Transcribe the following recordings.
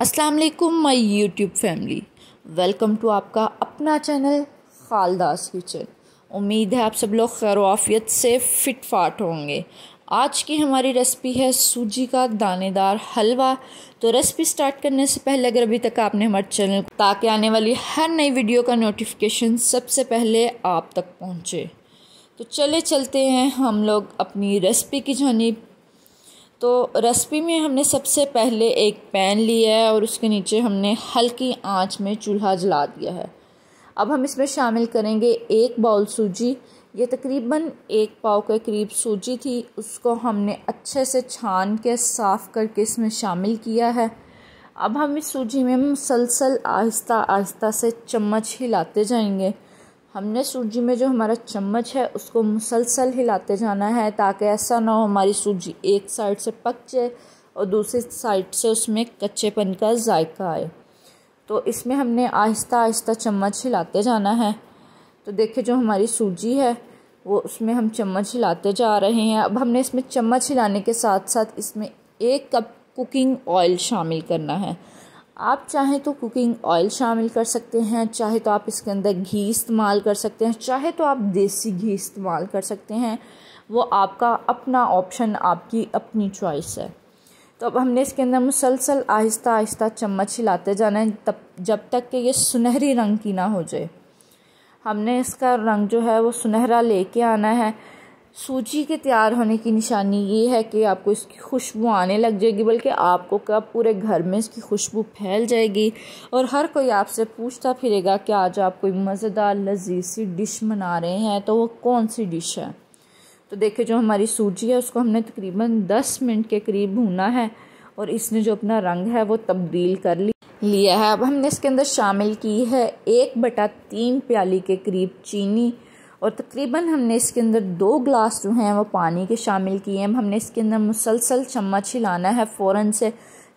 अस्सलाम वालेकुम my YouTube family welcome to आपका अपना चैनल खालदास किचन उम्मीद है आप सब लोग खैर आफियत से फिट फाट होंगे आज की हमारी रेसिपी है सूजी का दानेदार हलवा तो रेसिपी स्टार्ट करने से पहले अगर अभी तक आपने हमारे चैनल ताकि आने वाली हर नई वीडियो का नोटिफिकेशन सबसे पहले आप तक पहुँचे तो चले चलते हैं हम लोग अपनी रेसिपी की जानी तो रेसिपी में हमने सबसे पहले एक पैन लिया है और उसके नीचे हमने हल्की आंच में चूल्हा जला दिया है अब हम इसमें शामिल करेंगे एक बाउल सूजी ये तकरीबन एक पाव के करीब सूजी थी उसको हमने अच्छे से छान के साफ़ करके इसमें शामिल किया है अब हम इस सूजी में मुसलसल आहिस्ता आहिस्ता से चम्मच हिलाते जाएंगे हमने सूजी में जो हमारा चम्मच है उसको मुसलसल हिलाते जाना है ताकि ऐसा ना हो हमारी सूजी एक साइड से पक जाए और दूसरी साइड से उसमें कच्चेपन का जायका आए तो इसमें हमने आहिस्ता आहिस्ता चम्मच हिलाते जाना है तो देखिए जो हमारी सूजी है वो उसमें हम चम्मच हिलाते जा रहे हैं अब हमने इसमें चम्मच हिलाने के साथ साथ इसमें एक कप कुकिंग ऑयल शामिल करना है आप चाहें तो कुकिंग ऑयल शामिल कर सकते हैं चाहे तो आप इसके अंदर घी इस्तेमाल कर सकते हैं चाहे तो आप देसी घी इस्तेमाल कर सकते हैं वो आपका अपना ऑप्शन आपकी अपनी चॉइस है तो अब हमने इसके अंदर मुसलसल आहिस्ता आहिस्ता चम्मच हिलाते जाना है तब जब तक कि ये सुनहरी रंग की ना हो जाए हमने इसका रंग जो है वो सुनहरा लेके आना है सूजी के तैयार होने की निशानी ये है कि आपको इसकी खुशबू आने लग जाएगी बल्कि आपको कब पूरे घर में इसकी खुशबू फैल जाएगी और हर कोई आपसे पूछता फिरेगा कि आज आप कोई मज़ेदार लजीज सी डिश बना रहे हैं तो वो कौन सी डिश है तो देखिए जो हमारी सूजी है उसको हमने तकरीबन दस मिनट के करीब भूना है और इसने जो अपना रंग है वो तब्दील कर ली लिया है अब हमने इसके अंदर शामिल की है एक बटा तीन प्याली के करीब चीनी और तकरीबन हमने इसके अंदर दो ग्लास जो हैं वो पानी के शामिल किए हैं हमने इसके अंदर मुसलसल चम्मच हिलाना है फ़ौर से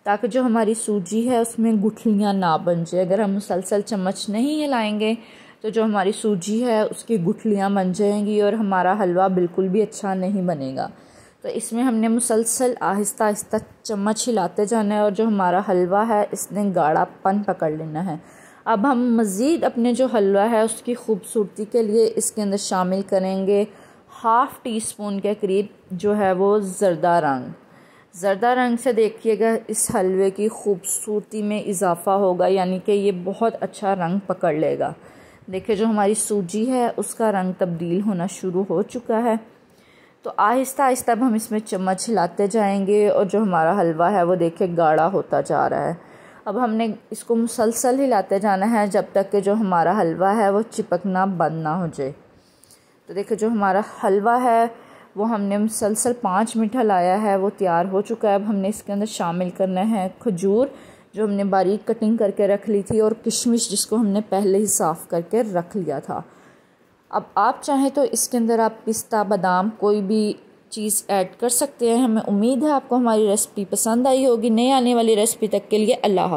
ताकि जो हमारी सूजी है उसमें गुठलियाँ ना बन जाए अगर हम मुसलसल चम्मच नहीं हिलाएंगे तो जो हमारी सूजी है उसकी गुठलियाँ बन जाएंगी और हमारा हलवा बिल्कुल भी अच्छा नहीं बनेगा तो इसमें हमने मुसलसल आहिस्ता आहिस्ता चम्मच हिलाते जाना है और जो हमारा हलवा है इसने गाढ़ापन पकड़ लेना है अब हम मज़ीद अपने जो हलवा है उसकी ख़ूबसूरती के लिए इसके अंदर शामिल करेंगे हाफ़ टी स्पून के करीब जो है वो जरदा रंग जरदा रंग से देखिएगा इस हलवे की ख़ूबसूरती में इजाफ़ा होगा यानी कि ये बहुत अच्छा रंग पकड़ लेगा देखिए जो हमारी सूजी है उसका रंग तब्दील होना शुरू हो चुका है तो आहिस्ता आहिस्ता हम इसमें चम्मच हिलाते जाएंगे और जो हमारा हलवा है वो देखिए गाढ़ा होता जा रहा है अब हमने इसको मुसलसल ही लाते जाना है जब तक कि जो हमारा हलवा है वो चिपकना बंद ना हो जाए तो देखिए जो हमारा हलवा है वो हमने मुसलसल पाँच मिनट हलाया है वो तैयार हो चुका है अब हमने इसके अंदर शामिल करना है खजूर जो हमने बारीक कटिंग करके रख ली थी और किशमिश जिसको हमने पहले ही साफ़ करके रख लिया था अब आप चाहें तो इसके अंदर आप पिस्ता बादाम कोई भी चीज़ ऐड कर सकते हैं हमें उम्मीद है आपको हमारी रेसिपी पसंद आई होगी नई आने वाली रेसिपी तक के लिए अल्लाह